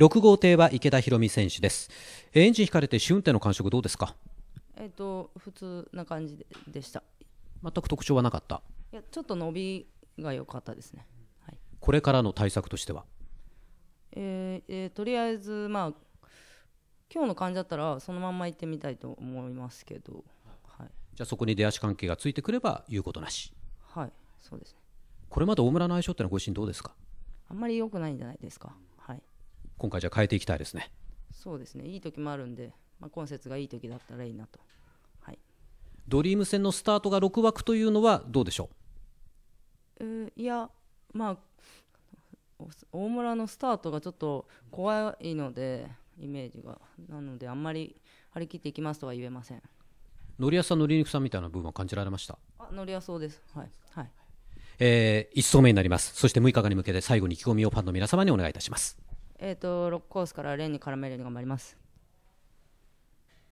六号艇は池田博美選手です。エンジン引かれて試運転の感触どうですかえっ、ー、と普通な感じででした。全く特徴はなかった。いやちょっと伸びが良かったですね。はい。これからの対策としては。えー、えー、とりあえずまあ今日の感じだったらそのまんま行ってみたいと思いますけど。はい。じゃあそこに出足関係がついてくれば言うことなし。はい、そうですね。これまで大村の相性ってのはご自身どうですか。あんまり良くないんじゃないですか。今回じゃ変えていきたいですねそうですねいい時もあるんで、まあ、今節がいい時だったらいいなと、はい、ドリーム戦のスタートが6枠というのはどうでしょう、えー、いやまあ大村のスタートがちょっと怖いのでイメージがなのであんまり張り切っていきますとは言えません乗りやさん乗りにくさみたいな部分は感じられましたあ乗りやそうですはいはいえー、1層目になりますそして6日間に向けて最後に意気込みをファンの皆様にお願いいたしますえっ、ー、と6コースからレーンに絡めるように頑張ります